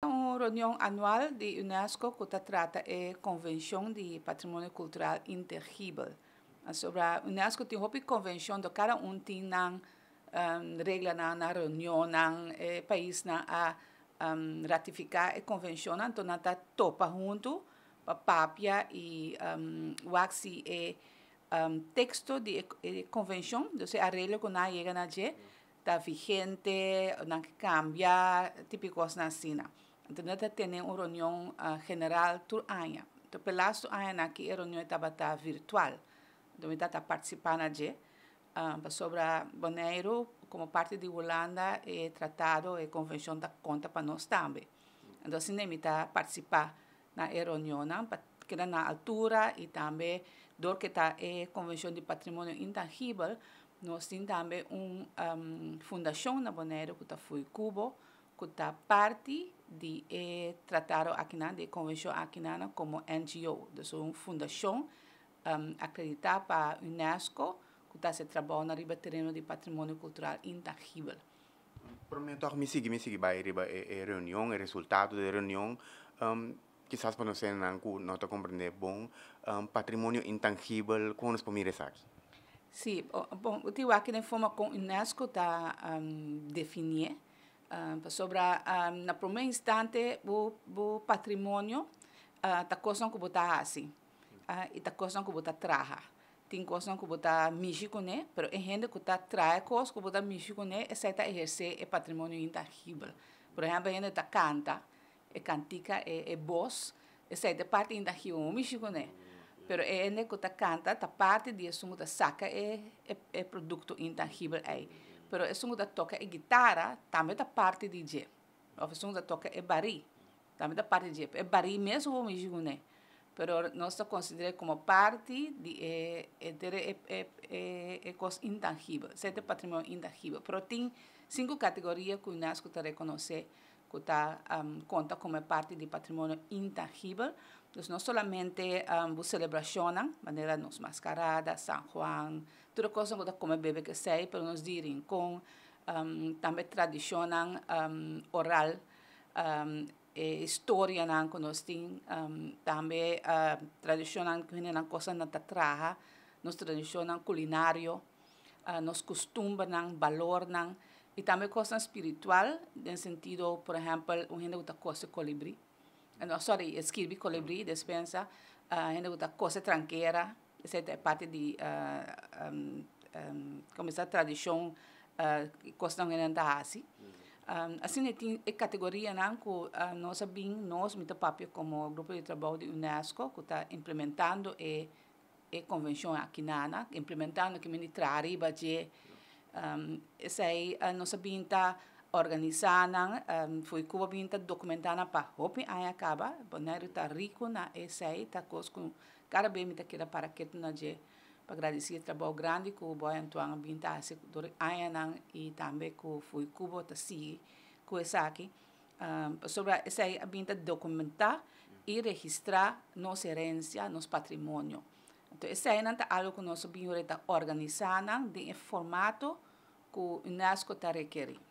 Uma reunião anual da Unesco que trata é Convenção de Patrimônio Cultural Interrível. Sobre a Unesco tem uma convenção de cada um tem uma um, regra na, na reunião na eh, país na a um, ratificar a eh, convenção então na tá topa junto papia e um, waxi e eh, um, texto de, eh, convenção, entonces arreglo que na llega na je, está vigente, na que cambia, típicos na Assim, tenete tiene una reunión uh, general todo año. Então, pelas año aqui a reunião estava tá virtual. Então, está participando de ah, um, sobre Boneiro como parte de Holanda e eh, tratado e eh, convenção da conta para nós também. Então, me está participar na reunião, ah, que era na altura e também do que está a eh, convenção de patrimônio intangível, nós temos também uma um, fundação na Boneiro que está foi Cubo, que está parte de e eh, trataram aqui de convenção aqui como NGO, de uma fundação um, acreditada para a UNESCO que está se trabalhando riba terreno de patrimônio cultural intangível. Prometo me seguir, me seguir para riba a eh, eh, reunião, o resultado da reunião, um, quizás para você não não compreender bom um, patrimônio intangível como nos pomires aqui. Sim, bom, eu aqui na forma com UNESCO está um, definir ah, sobre uh, ah, na primeiro instante o, o patrimônio uh, ah, tá coisa que botar assim uh, e tá coisa que botar traja tem coisa que botar México né pero em gente que tá traja coisa que botar México né exceto exercer é patrimônio intangível por exemplo a gente tá canta é cantica é, é voz exceto parte intangível México né pero é né que tá canta tá parte disso que tá saca é é, é produto intangível aí pero o som da toca é guitarra, também da parte de je. O som da toca é bari, também da parte de je. É bari mesmo o mesmo, né? Pero nós consideramos como parte de é, eh, é, eh, é, é, eh, é, coisa intangível, sete patrimônio intangível. Pero tem cinco categorias que nós que reconhecer que tá, um, conta como parte de patrimônio intangível, Entonces, no solamente um, celebracionam, maneira nos mascarada, San Juan, toda coisa que como bebê que sei, para nos direm com, um, também tradicionam um, oral, um, e eh, história uh, que nós tem, um, também uh, tradicionam que vêm coisas na tatraha, nos tradicionam culinário, uh, nos costumbres, valor, e também coisas espiritual, no sentido, por exemplo, um gente que coisa colibri, no, sorry, esquilbi, colibri, mm. despensa, uh, ah, gente usa coisa tranqueira, essa é parte de, uh, ah, um, um, como essa tradição, uh, ah, coisa não é assim. Mm. Um, assim, tem é categoria não que uh, nós bem, nós, muito papel como grupo de trabalho da Unesco, que está implementando e e convenção aqui na implementando que ministrar riba de um, mm. essa aí a nossa binta organisanan um, foi Cuba binta documentana para hopi aya kaba bonero tá rico na essa tá está com cara bem tá para que na je para agradecer trabalho grande que o boy Antoine binta ase dor aya é nan e também que foi Cuba tá si com essa aqui um, sobre essa aí binta documentar e registrar nossa herência, nosso patrimônio. Então, essa aí é algo que nosso binhore tá organizando, de formato que o UNESCO tá requerindo.